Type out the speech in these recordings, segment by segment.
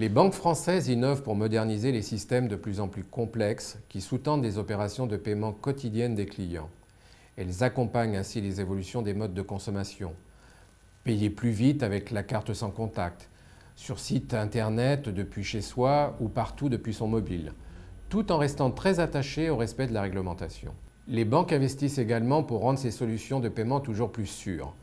Les banques françaises innovent pour moderniser les systèmes de plus en plus complexes qui sous-tendent des opérations de paiement quotidiennes des clients. Elles accompagnent ainsi les évolutions des modes de consommation. Payer plus vite avec la carte sans contact, sur site internet depuis chez soi ou partout depuis son mobile, tout en restant très attaché au respect de la réglementation. Les banques investissent également pour rendre ces solutions de paiement toujours plus sûres.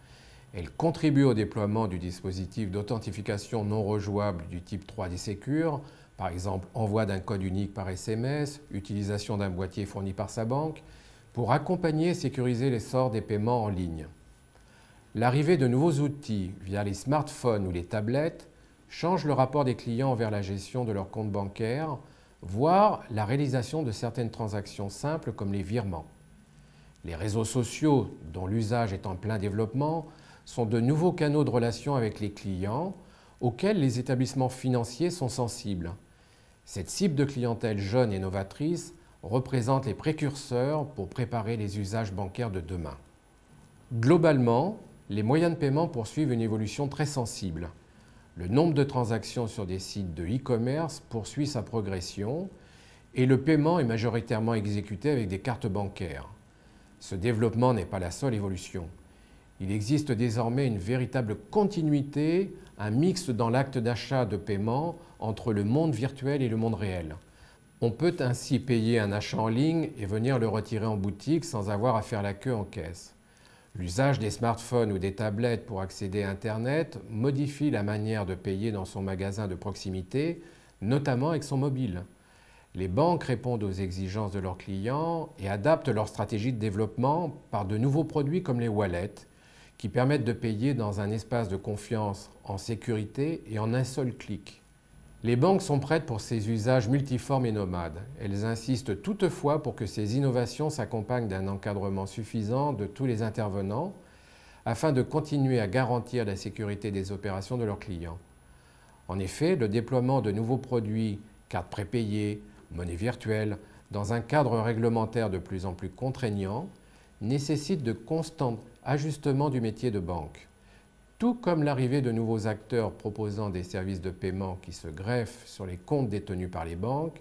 Elle contribue au déploiement du dispositif d'authentification non rejouable du type 3D Secure, par exemple envoi d'un code unique par SMS, utilisation d'un boîtier fourni par sa banque, pour accompagner et sécuriser l'essor des paiements en ligne. L'arrivée de nouveaux outils via les smartphones ou les tablettes change le rapport des clients vers la gestion de leur compte bancaire, voire la réalisation de certaines transactions simples comme les virements. Les réseaux sociaux, dont l'usage est en plein développement, sont de nouveaux canaux de relations avec les clients auxquels les établissements financiers sont sensibles. Cette cible de clientèle jeune et novatrice représente les précurseurs pour préparer les usages bancaires de demain. Globalement, les moyens de paiement poursuivent une évolution très sensible. Le nombre de transactions sur des sites de e-commerce poursuit sa progression et le paiement est majoritairement exécuté avec des cartes bancaires. Ce développement n'est pas la seule évolution. Il existe désormais une véritable continuité, un mix dans l'acte d'achat de paiement entre le monde virtuel et le monde réel. On peut ainsi payer un achat en ligne et venir le retirer en boutique sans avoir à faire la queue en caisse. L'usage des smartphones ou des tablettes pour accéder à Internet modifie la manière de payer dans son magasin de proximité, notamment avec son mobile. Les banques répondent aux exigences de leurs clients et adaptent leur stratégie de développement par de nouveaux produits comme les wallets, qui permettent de payer dans un espace de confiance en sécurité et en un seul clic. Les banques sont prêtes pour ces usages multiformes et nomades. Elles insistent toutefois pour que ces innovations s'accompagnent d'un encadrement suffisant de tous les intervenants afin de continuer à garantir la sécurité des opérations de leurs clients. En effet, le déploiement de nouveaux produits, cartes prépayées, monnaies virtuelles, dans un cadre réglementaire de plus en plus contraignant, nécessite de constants ajustements du métier de banque. Tout comme l'arrivée de nouveaux acteurs proposant des services de paiement qui se greffent sur les comptes détenus par les banques,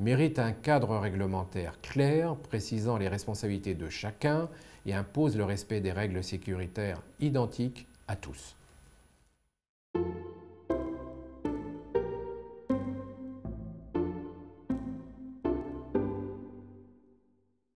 mérite un cadre réglementaire clair précisant les responsabilités de chacun et impose le respect des règles sécuritaires identiques à tous.